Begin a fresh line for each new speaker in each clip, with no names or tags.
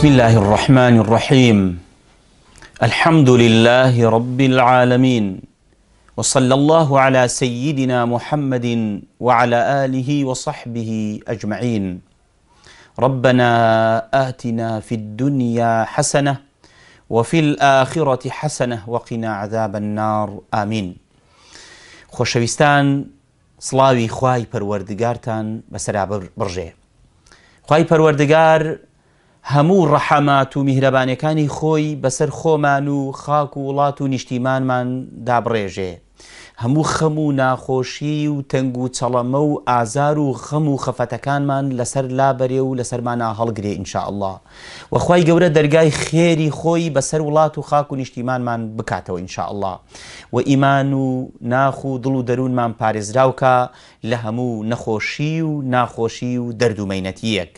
بسم الله الرحمن الرحيم الحمد لله رب العالمين وصلى الله على سيدنا محمد وعلى آله وصحبه أجمعين ربنا آتنا في الدنيا حسنة وفي الآخرة حسنة وقنا عذاب النار آمين خوشويستان صلاوي خواي پروردگارتان بسرع برجه خواي پروردگار هەموو ڕەحەمات و میهرەبانەکانی خۆی بەسەر خۆمان و خاک و وڵات و نیشتیمانمان دابڕێژێ هەموو خەم و ناخۆشی و تەنگ و چەڵەمە و ئازار و خەم و خەفەتەکانمان لەسەر لابەرێ و لەسەرمانە هەڵگرێ ئینشاءله وەخوای گەورە دەرگای خێری خۆی بەسەر وڵات و خاک و نیشتیمانمان بکاتەوە ئینشاءله و ئیمان و ناخ و دڵ و دەروونمان پارێزراوکە لە هەموو نەخۆشی و ناخۆشی و دەردومەینەتیەک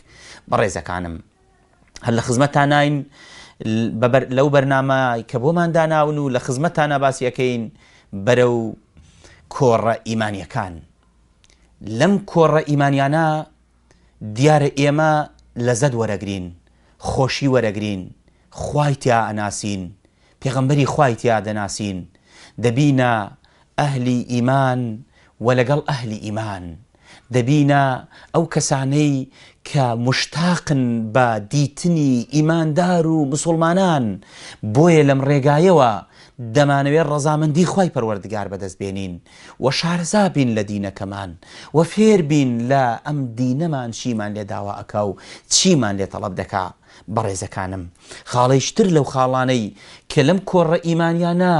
بەڕێزەکانم. هەر لە خزمەتان ناین لەو بەرنامە کە بۆمان داناون و لە خزمەتانە باسیەکەین بەرە و کۆڕە ئیمانیەکان لەم کۆڕە ئیمانیانە دیارە ئێمە لەزەد وەرەگرین خۆشی وەرەگرین
خوایتیا
ئەناسین پێغمبەری خوایتیا دەناسین دەبینە ئەهلی ئیمان و لەگەڵ ئەهلی ئیمان دەبینە ئەو کەسانەی کە مشتاقن بە دیتنی ئیماندار و مسلمانان بۆیە لەم ڕێگایەوە دەمانەوێت ڕەزامەندی خی پەروەردگار بەدەستبێنین و شارزابین لە دینەکەمان و فێربین لە ئەم دینەمان چیمان لێداوا ئەکە و چیمان لێ تەڵب دەکات. بەڕێزەکانم خاڵیشتر لەو خاڵانەی کە لەم کۆڕە ئیمانیانە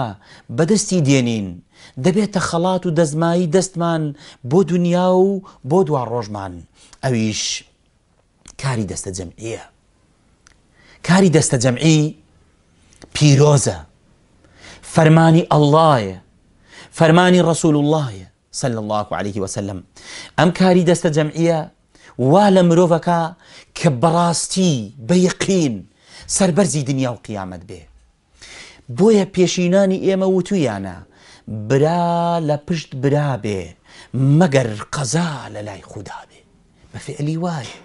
بەدەستی دێنین دەبێتە خەڵات و دەزمایی دەستمان بۆ دنیا و بۆ دوا ڕۆژمان ئەویش کاری دەستە جەمعیە کاری دەستە جەمعی پیرۆزە فەرمانی ئەللهە فەرمانی ڕسول اللهە سل الله عليه وسلم ئەم کاری دەستە جەمعیە وا لە مرۆڤەکە کە بەڕاستی بە یقین سربەرزی دنیا و قیامەت بێ بۆیە پێشینانی ئێمە وتویانە برا لە پشت برا بێ مەگەر قەزا لە لای خوددا بێ بە فعلی وایە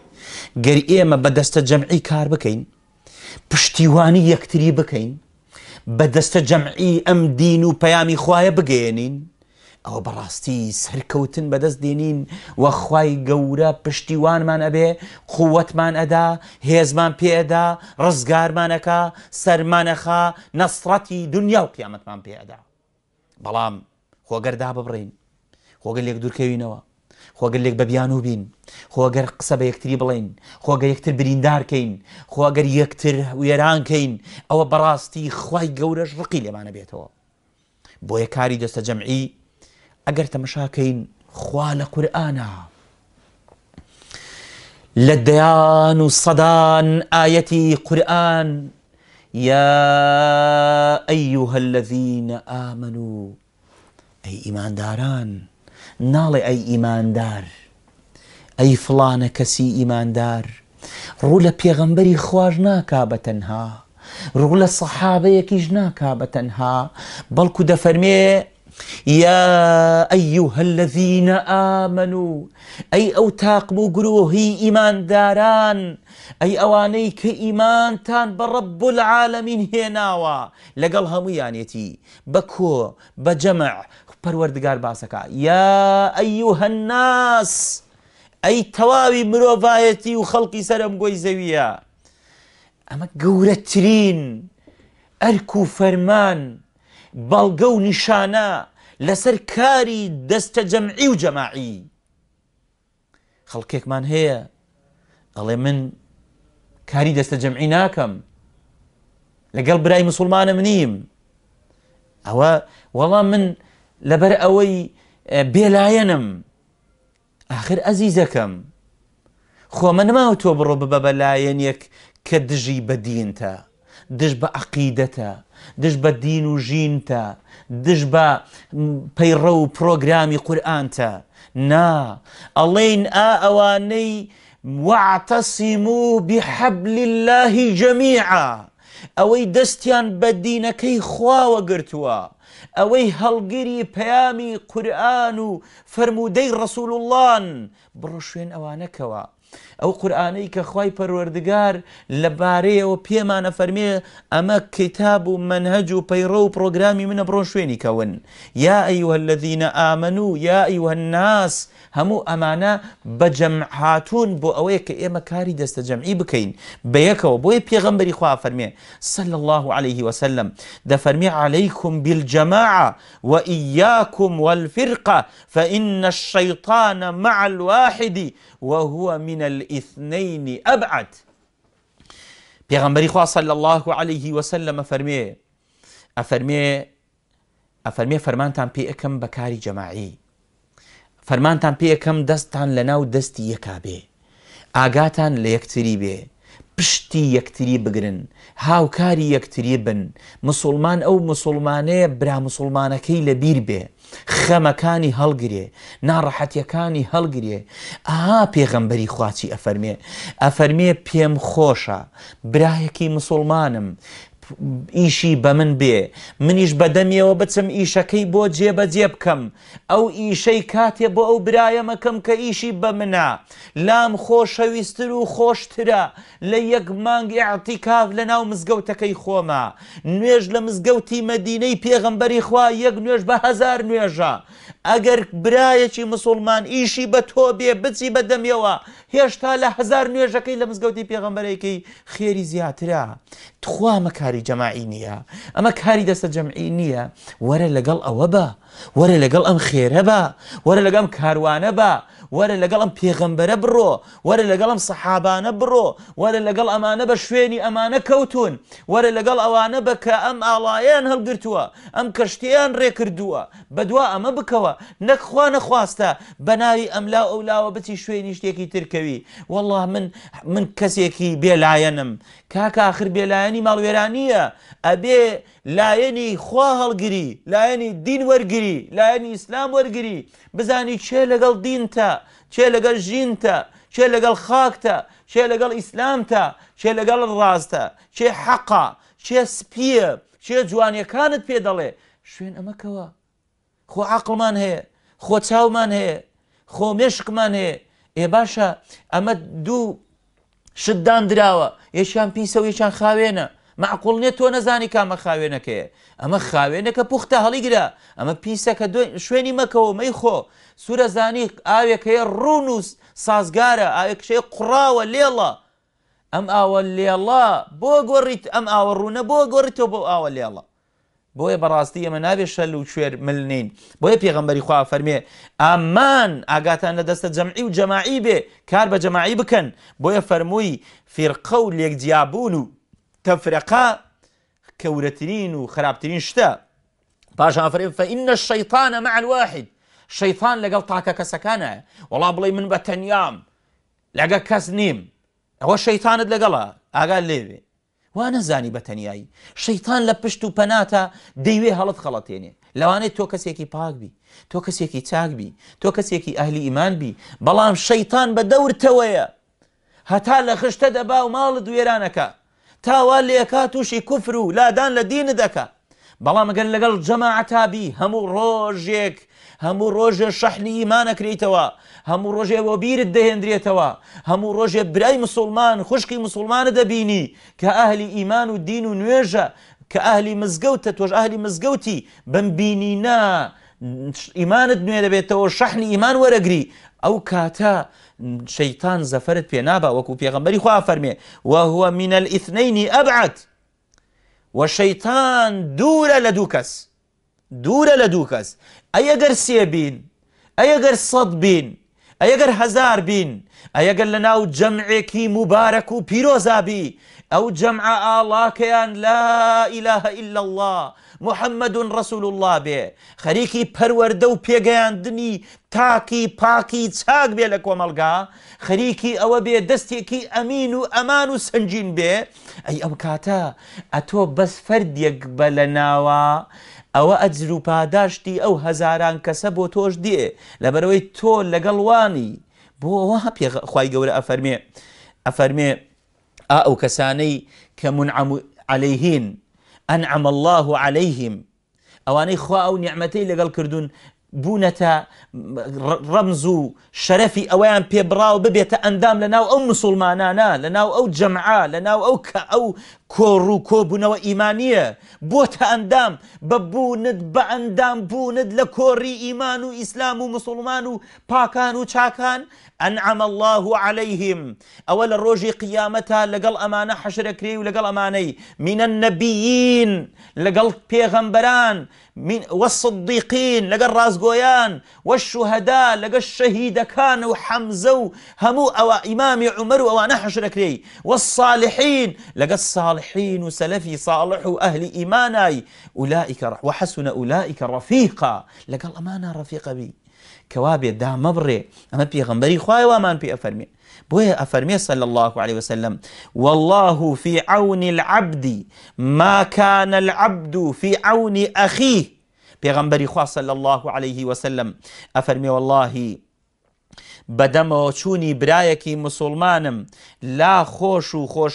گەری ئێمە بەدەستە جەمعی کار بکەین پشتیوانی یەکتری بکەین بەدەستە جەمعی ئەم دین و پەیامی خویە بگەێنین ئەو بەڕاستی سەرکەوتن بەدەست دێنین وەخوای گەورە پشتیوانمان ئەبێ قووەتمان ئەدا هێزمان پێدا ڕزگارمانەکە سەرمانەخا نەسرەتی دنیا و قیامەتمان پێدا بەڵام خۆگەردا ببڕین خۆگە لێک دوورکەوینەوە خۆگەر لێک بە بیان و بین خۆگەر قسە بە یەکتری بڵین خۆگە یەکتر بریندارکەین خۆگەر یەکتر وێرانکەین ئەوە بەڕاستی خی گەورەش ڕقی لێمانە بێتەوە بۆیە کاری دەستە جەمعی ئەگەر تەمەشاکەین خوال قرآن لديان صدان آيتي قرآن يا أيها الذين آمنوا أي إيمان داران ناڵێ إيمان دار أي فلانە كسي إيمان دار رولا پێغەمبەری خوۆش ناکا بەتەنها ڕوو لە سەحابەیەکیش ناکا بەتەنها بەڵکو دەفەرمێ يا أيها الذين آمنوا أي أو تاقبوا قروهي إيمان داران أي أواني كإيمان تان برب العالمين هناوا لقل همو يانيتي بكو بجمع پروردگار باسكا يا أيها الناس أي تواوي مروفايتي وخلقي سرم قوي زوية أما قورترين أركو فرمان بەڵگە و نیشانە لەسەر کاری دەستە جەمعی و جەماعی خەڵکێکمان هەیە ئەڵێ من کاری دەستە جەمعی ناکەم لەگەڵ برای مسلمانە منیم ئەوە وەڵام من لەبەر ئەوەی بێلایەنم آخر ئەزیزەکەم خۆمە نماوە تۆ بڕۆ ببە بەلایەن یەک کە دژی بەدینتە دش بە عقیدەتە دش بە دین و ژینتە دش بە پەیڕە و پرۆگرامی قورآانتە نا ئەڵین ئا ئەوانەی وعتەسیمو بحەبل اللهی جەمیعە ئەوەی دەستیان بە دینەکەی خواوە گرتووە ئەوەی هەڵگیری پەیامی قورآن و فرەرمودەی ڕسوولڵان بڕۆ شوێن ئەوانەکەەوە ئەو قورآانەی کە خی پەروەردگار لەبارەیەوە پێمانە فەرمێ ئەمە کتاب و منهج و پەیڕە و پرۆگرامی منە بڕۆ شوێنی کەون یا ئەیوە الذینە ئامن و یا ئیوە ناس هەموو ئەمانە بەجەم هاتوون بۆ ئەوەیە کە ئێمە کاری دەستە جەمعی بکەین بەیەکەوە بۆیە پێغەمبەری خوا فەرمێ سل الله عليه وسلم دەفەرمی عليكم بالجماعة وإياكم والفرقة فإن الشيطان مع الواقع الواحد وهو من الاثنين أبعد پیغمبری خواه صلی الله عليه وسلم فرمي أفرمي أفرمي فرمانتان پی اکم بکاری جماعی تان پی اکم دستان لناو دستی یکا بێ ئاگاتان لە یەکتری پشتی یەکتری بگرن هاوکاری یەکتری بن مسلمان ئەو مسلمانەیە برا مسلمانەکەی لەبیر بێ خەمەکانی هەڵگرێ ناڕەحەتیەکانی هەڵگرێ ئاها پێغەمبەری خواچی ئەفەرمێ ئەفەرمێ پێم خۆشە برایەکی مسلمانم ئیشی بە من بێ منیش بەدەمیەوە بچم ئیشەکەی بۆ جێبەجێ بکەم ئەو ئیشەی کاتێ بۆ ئەو برایەمەکەم کە ئیشی بە منە لام خۆشەویستتر و خۆشترە لە یەک مانگی عتی کاف لە ناو مزگەوتەکەی خۆمە نوێژ لە مزگەوتی مەدینەی پێغمبەری خوا یەک نوێژ بە هزار نوێژە ئەگەر برایەکی مسلمان ئیشی بە تۆ بێ بچی بەدەمیەوە هێشتا لە هزار نوێژەکەی لە مزگەوتی پێغمبەرێکی خێری زیاترە تخوا مەکاری کاری جەماعی نییە ئەمە کاری دەستە جەمعی نییە وەرە لەگەڵ ئەوە بە وەرە لەگەڵ ئەم خێرە بە وەرە لەگەم کاروانە بە وەرە لەگەڵ ئەم پێغەمبەرە بڕۆ وەرە لەگەڵ ئەم سەحابانە بڕۆ وەرە لەگەڵ ئەمانە بە شوێنی ئەمانە کەوتون وەرە لەگەڵ ئەوانە بکە ئەم ئاڵایان هەڵگرتووە ئەم کەشتیان ڕێکردووە بەدوا ئەمە بکەوە نەکخوا نەخواستە بەناوی ئەملا ئەولاوە بچی شوێنی شتێکی ترکەوی والله من من کەسێکی بێلایەنم کاکە آخر بێلایانی ماڵوێرانی نییە ئەبێ لایەنی خوا هەڵگری لایەنی دین وەرگری لایەنی ئیسلام وەرگری بزانی چێ لەگەڵ دینتە چێ لەگەڵ ژینتە چێ لەگەڵ خاکتە چێ لەگەڵ ئیسلامتە چێ لەگەڵ ڕاستە چێ حەقا چێ سپیە چێ جوانیەکانت پێ دەڵێ شوێن ئەمەکەوە خۆ عقلمان هەیە خۆ چاومان هەیە خۆ مێشکمان هەیە ئێ باشە ئەمە دوو شددان درراوە یەشیان پیسە و یەچان خاوێنە معقل نیە تۆ نەزانی کامە خاوێنەکەی ئەمە خاوێنەکە پوختە هەڵیگرە ئەمە پیسەکە شوێنی مەکەەوە مەی خۆ سوورەزانی ئاوێکەیە ڕونوس سازگارە ئاوێکشەیە قڕاوە لێڵە ئەم ئاوە لێڵە بۆ گۆڕیت ئەم ئاوە ڕوونە بۆ گۆڕیتەوە بۆ ئاوە لێڵە بۆیە بەڕاستی ئەمە نابێت شەل و کوێر ملنین بۆیە پێغمبەری خوا فەرمێ ئامان ئاگاتان لە دەستە جەمعی و جەماعی بێ کار بە جەماعی بکەن بۆیە فەرمووی فێرقە و لێکجیابوون و تفرقه كورترين وخرابترين شتا باش فريم فإن الشيطان مع الواحد الشيطان لقل طاكا كسكانا والله بلي من بتنيام لقى كاس نيم هو الشيطان لقلا أقال آه، ليبي وانا زاني بتنياي الشيطان لبشتو بناتا ديوي هلط خلطيني لو أنا کەسێکی پاک بی تۆ کەسێکی چاکبی تۆ کەسێکی ئەهلی ئیمان أهلي إيمان بي بلام دەورتەوەیە بدور تويا خشتە دەبا دبا ماڵت دوێرانەکە تاوا لێکا تووشی کوفر و لادان لە دینە دەکە بەڵام گەر لەگەڵ جەماعتابی هەموو ڕۆژێک هەموو ڕۆژێ شەحنی ایمانەکرێتەوە هەموو ڕۆژێ بۆ بیرت دەهێنرێتەوە هەموو ڕۆژێ برای مسلمان خوشکی مسلمانە دەبینی کە ئەهلی ئیمان و دین و نوێژە کە ئەهلی مزگەوتە تۆش ئەهلی مزگەوتی بمبینی نا ئیمانت نوێ دەبێتەوە شەحنی ئیمان وەرەگری ئەو کاتە شەیتان زەفرت پێ نابا وەکو پێغمبەری خوا فەرمێ وهوە منە ئیثنینی ئەبعەت وەشەیتان دوورە لە دوو کەس دوورە لە دوو کەس ئەیەگەر سێبین ئەیەگەر سەد بین ئەگەر هزار بین ئەگەر لە ناو جەمعێکی مبارەک و بی ئەو جەمع ئاڵاکەیان لا ئیلاهە إلا الله محەممەدون ڕسول الله بێ خەریکی پەروەەردە و پێگەیاندنی تاکی پاکی چاک بێ لە کۆمەلگا خەریکی ئەوە بێ دەستێکی ئەمین و ئەمان و سنجین بێ ئەی ئەم کاتە ئەتۆ بەس فەردێک بە لە ناوە ئەوە ئەجر و پاداشتی ئەو هەزاران کەسە بۆ تۆش دێ لەبەرەوەی تۆ لەگەڵوانی بۆ ئەوە پێخوای گەورە ئەفەرمێ ئەفەرمێ ئا ئەو کەسانەی کە منعمو عليهین أنعم الله عليهم أواني خواه ئەو نیعممەەی لەگەڵ کردوون بوونەتە ڕەمز و شەرەفی ئەویان پێبراو ببێتە ئەندام لە ناو ئەو مسلمانانە لە ناو ئەو جەمعا لە ناو ئەو کە ئەو کۆڕ و کۆبوونەوە ئیمانیە بۆتە ئەندام بە بوونت بە ئەندام بوونت لە کۆڕی ئیمان و ئیسلام و مسلمان و پاکان و چاکان ئەنعم الله عليهلەیهم ئەوە لە ڕۆژی قیامەتە لەگەڵ ئەمانە حەشرەکری و لەگەڵ ئەمانەی منە نەبیین لەگەڵ پێغەمبەران من والصديقين لقى الراس قويان والشهداء لقى الشهيد كان و همو او امام عمر او ئەوانە حەشرەکرێی والصالحين لقى الصالحين و صالح واهل ايماني اولئك وحسن اولئك رفيقا لقى الامانه رفيقه بي كوابي دا دا أما بي غنبري خواي وامان بي أفرمي بوي أفرمي صلى الله عليه وسلم والله في عون العبد ما كان العبد في عون أخيه غنبري خواي صلى الله عليه وسلم أفرمي والله بدم وچوني برايكي مسلمانم لا خوشو و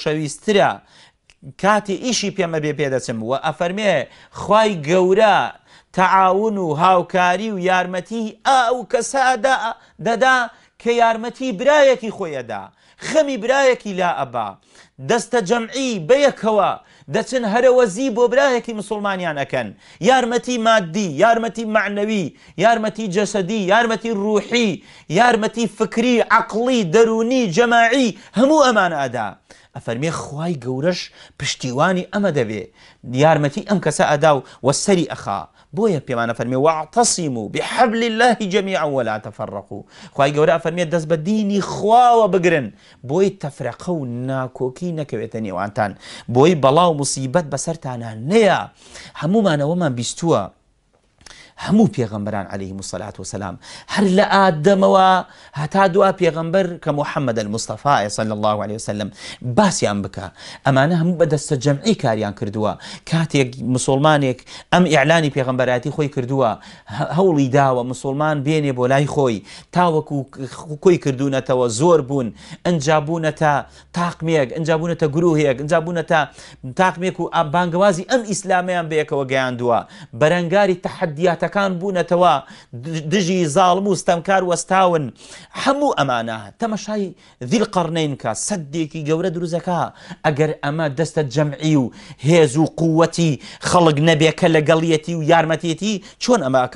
كاتي إشي ئیشی پێمە بێ پێدەچم و ئەفەرمێ تەعاون و هاوکاری و یارمەتی ئاو کەسادا دەدا کە یارمەتی برایەکی خۆیەدا خەمی برایەکی لا ئەبا دەستە جەمعی بەیەکەوە دەچن هەرەوەزی بۆ برایەکی مسلمانیانەکەن یارمەتی مادی یارمەتی معنەوی یارمەتی جەسەدی یارمەتی ڕوحی یارمەتی فکری عقلی دەرونی جەماعی هەموو ئەمانەدا ئەفەرمێ خوای گەورەش پشتیوانی ئەمە دەبێ یارمەتی ئەم کەسە ئەدا و وەسەری ئەخا بويا پێمانە فەرمی وعتەسیم و بحەبل الله جميعا ولا تفرقوا خی گەورە آه فەرمیێت دەست بە دینی خواوە بگرن بۆی تەفرەقە و ناکۆکی نەکەوێتە نێوانتان بۆی بەڵاو مصیبەت بەسەرتانان نەیە وما بيستوا هەموو پێغەمبەران عليه الصلاة والسلام هەر لە و هتا دعا پیغمبر کە محەممەد المستەفا الله عليه وسلم باسییان بکە ئەمانە هەموو بەدەستە جەمعی کاریان کردووە کاتێک مسلمانك ام ئیعلانی پێغمبەراتی خوي کردووە هەوڵی داوە مسلمان بێنێ بۆ لای خۆی تاوەکو خۆی کردوونەتەوە زۆر بوون ئەنجابوونەتە تاقمێک ئەنجابوونەتە گرروهەیەک ئەنجابوونەتە تاقمێک و ئابانگوازی ئەم ئیسلامیان بەیەکەوە گەیاندووە بەرەنگاری تحدیات كان بوونەتەوە دژی دجي ظالمو ستەمکار وەستاون حمو ئەمانە تەمەشای ذي القرنين كا سەدێکی گەورە دروزەکە اگر اما دست جەمعی و هێز و خلق خەڵک نەبێکە لەگەڵیەتی و یارمەتیەتی چون اما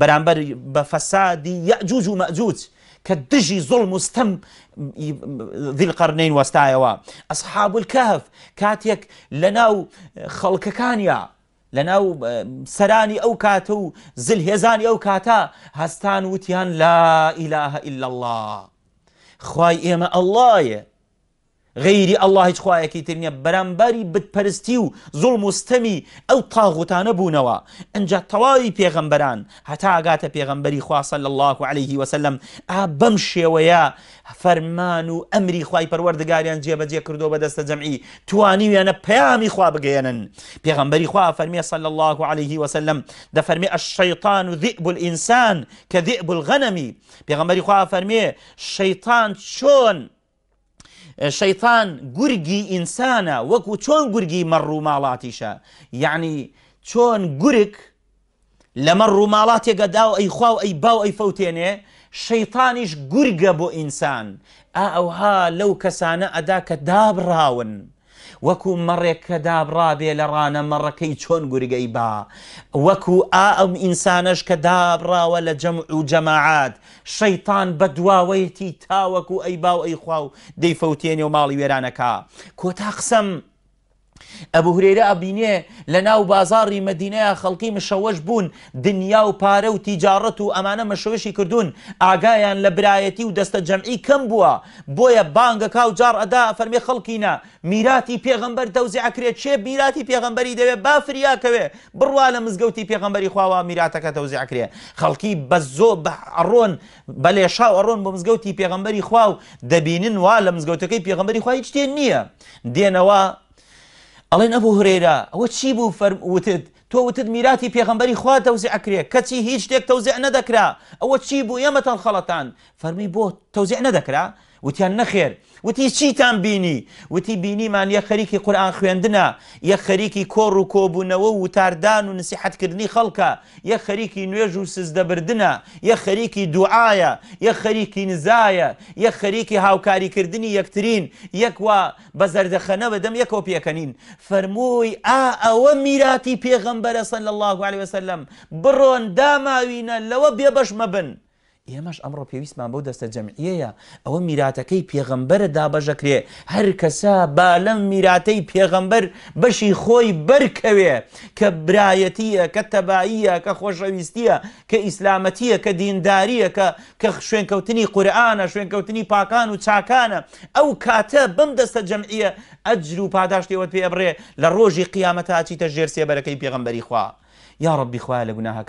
بەرامبەر بە فەسادی یەجووج و ماجوج كدجي ظلم استم ذي القرنين وەستایەوە اصحاب الكهف كاتيك لناو خلق كانيا لناو آه، سراني او كاتو زل هزاني او كاتا هستان وتيان لا اله إلا الله ايما الله يه غيري الله هیچ خوایەکی تر نیە بەرامبەری بتپەرستی و زوڵ مستەمی ئەو تاغوتانە بوونەوە ئەجا تەواوی پێغەمبەران هەتا ئاگاتە پێغەمبەری خواسە الله عليه وسلم أبمشي ويا فرمانو أمري و پر خی پەروەردەگاریان بجي کردو بدست جمعي تواني ويانا پەیامی خوا بگەێنن پێغەمبەری خوا فرمي صلى الله عليه وسلم دەفەرمی الشيطان ذئب الإنسان كذئب الغنمي پێغەمبەری خوا فرمي الشيطان شون شەیتان گورگی ئینسانە وەکو چۆن گورگی مەڕوو ماڵاتیشە یعنی چۆن گورک لەمە ڕووماڵاتێکە داو ئەی خوا ئەی باو ئەی فەوتێنێ شەیتانیش گورگە بۆ ئینسان ئا ئەوها لەو کەسانە ئەدا کە دابراون وەکو مەڕێک کە دابڕابێ لە ڕانە مەڕەکەی چۆن گورگەی با وەکو ئا ئەم ئینسانش کە دابڕاوە لە جەم و جەماعات شەیتان بەدواوەیەتی تاوەکو ئەی باو ئەی خوا و دەیفەوتێنێ و ماڵی وێرانەکە کۆتا قسەم ئەبوو هورێرە ئەبینێ لە ناو بازاری مدینەیە خەڵکی مشەوەش بوون دنیا و پارە و تیجارەت و ئەمانە مەشەوەشی کردوون ئاگایان لە برایەتی و دەستە جەمعی کەم بووە بۆیە بانگە کاو جار ئەدا فەرمی خەڵکینە میراتی پێغمبەر دەوزی ئەکرێت چێ میراتی پێغمبەری دەوێت بافریاکەوێ بڕوا لە مزگەوتی پێغمبەری خواوە میراتەکە دەوزی ئەکرێ خەڵکی بە زۆ ئەڕۆن بە لێشا ئەڕۆن بۆ مزگەوتی پێغمبەری خوا و دەبینن وا لە مزگەوتەکەی پێغمبەری خوا هیچ تێن نییە دێنەوە ئەڵێن ئەبوو هرێرا ئەوە چی بوو فەرموتت تۆ وتت میراتی پێغمبەری خوا توزيع ئەکرێ كتي هیچ ديك توزيع ندكرا ئەوە چی بو ئێمەتەن خەڵەتان فرمي بو توزيع ندكرا وتیان نەخێر وتی چیتان بینی وتی بینیمان یە خەریکی قورآان خوێندنە یە خەریکی کۆڕ و کۆبوونەوە و تاردان و نسیحتکردنی خەڵکە یە خەریکی نوێژ و سزدەبردنە یە خەریکی دوعاە یە خەریکی نزایە یە خەریکی هاوکاریکردنی یەکترین یەکوا بە زەردەخەنەوە دەم یەکۆ پێکەنین فەرمووی ئا ئەوە میراتی پێغەمبەرە سن لە الله عليه وسلم بڕۆن داماوینە لەوە بێبەشمە بن. ئێمەش ئەمڕۆ پێویستمان بۆ دەستە جەمعیەیە ئەوە میراتەکەی پێغەمبەرە دابەژەکرێ هەر کەسە با لەم میراتەی پێغەمبەر بەشی خۆی بەرکەوێ کە برایەتیە کە تەباییە کە خۆشەویستیە کە ئیسلامەتیە کە دینداریە کە کە شوێنکەوتنی قورآانە شوێنکەوتنی پاکان و چاکانە ئەو کاتە بم دەستە جەمعیە ئەجر و پاداشتیەوەت پێبڕێ لە ڕۆژی قیامەت تاچیتە ژێرسێ بەرەکەی پێغەمبەری خوا. يا ربي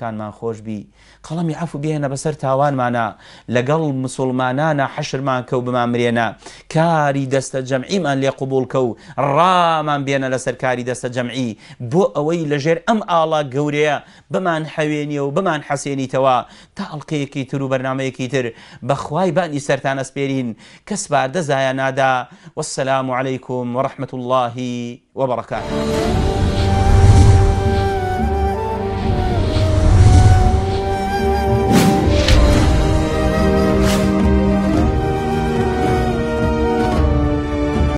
ما خوش بي قلم يعفو بي انا قەڵەمی عفو معنا لقل تاوانمانە حشر ما كو بما مرينا كاري دست جمعي جەمعیمان لي قبول كو ڕامان بينا لسر كاري دست جمعي بو اوي لجير ام آلا قوريا بمان حەوێنیە و بمان حەسێنیتەوە تا ئەڵلقەیەکی ترو و بەرنمەیەکی تر بخواي باني سرتان اسبيرين کەس دزايا نادا والسلام عليكم ورحمة الله وبركاته